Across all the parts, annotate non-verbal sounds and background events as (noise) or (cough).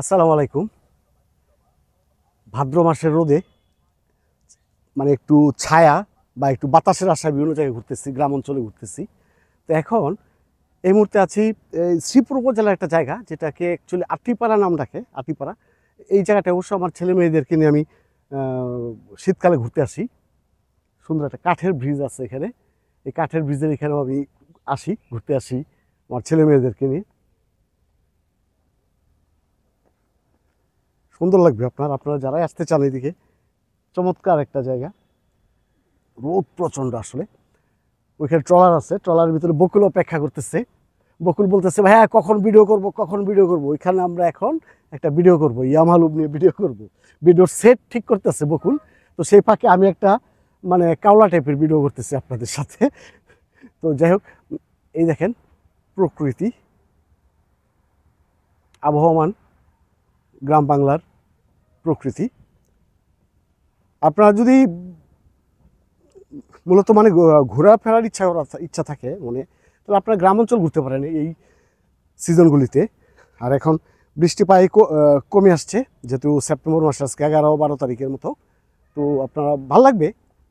আসসালামু আলাইকুম ভাদ্র মাসের রোদে মানে একটু ছায়া বা একটু বাতাসের আশায় বিভিন্ন জায়গায় ঘুরতেছি গ্রাম অঞ্চলে ঘুরতেছি তো এখন এই মুহূর্তে আছি শ্রীপুর উপজেলার একটা জায়গা যেটাকে অ্যাকচুয়ালি আটিপাড়া নাম ডাকে আটিপাড়া এই জায়গাটা অবশ্য আমার ছেলে মেয়েদেরকে নিয়ে আমি শীতকালে ঘুরতে আসি সুন্দর একটা কাঠের ব্রিজ আছে এখানে এই কাঠের ব্রিজের এখানেও আমি আসি ঘুরতে আসি আমার ছেলে মেয়েদেরকে নিয়ে সুন্দর লাগবে আপনার আপনারা যারাই আসতে চান এদিকে চমৎকার একটা জায়গা রোদ প্রচণ্ড আসলে ওইখানে ট্রলার আছে ট্রলারের ভিতরে বকুল অপেক্ষা করতেছে বকুল বলতেছে হ্যাঁ কখন ভিডিও করব কখন ভিডিও করব ওইখানে আমরা এখন একটা ভিডিও করব ইয়ামালুব নিয়ে ভিডিও করব ভিডিওর সেট ঠিক করতেছে বকুল তো সেই ফাঁকে আমি একটা মানে কাওলা টাইপের ভিডিও করতেছি আপনাদের সাথে তো যাই হোক এই দেখেন প্রকৃতি আবহমান গ্রাম বাংলার প্রকৃতি আপনারা যদি মূলত মানে ঘোরা ফেরার ইচ্ছা করা ইচ্ছা থাকে মানে তাহলে আপনারা গ্রামাঞ্চল ঘুরতে পারেন এই সিজনগুলিতে আর এখন বৃষ্টি পায়ে কমে আসছে যেহেতু সেপ্টেম্বর মাসে আজকে এগারো বারো তারিখের মতো তো আপনারা ভাল লাগবে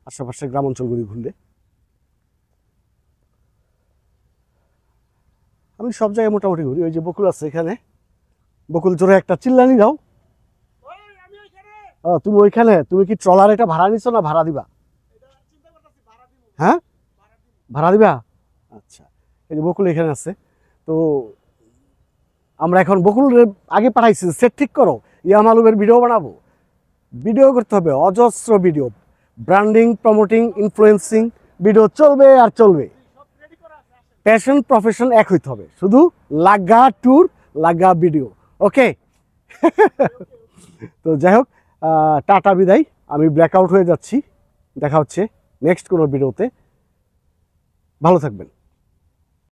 আশেপাশে গ্রামাঞ্চলগুলি ঘুরলে আমি সব জায়গায় মোটামুটি ঘুরি ওই যে বকুল আছে এখানে বকুল জোরে একটা চিল্লানি দাও তুমি ওইখানে তুমি কি ট্রলার এটা ভাড়া নিছো না ভাড়া দিবা হ্যাঁ ভাড়া দিবা আচ্ছা এই যে বকুল এখানে আছে তো আমরা এখন বকুল আগে পাঠাইছি সেট ঠিক করো ইয়ামালুমের ভিডিও বানাবো ভিডিও করতে হবে অজস্র video branding promoting influencing video চলবে আর চলবে প্যাশন প্রফেশন এক হইতে হবে শুধু লাগা ট্যুর লাগা ভিডিও ওকে (laughs) তো যাই হোক টাটা বিদায় আমি আউট হয়ে যাচ্ছি দেখা হচ্ছে নেক্সট কোনো ভিডিওতে ভালো থাকবেন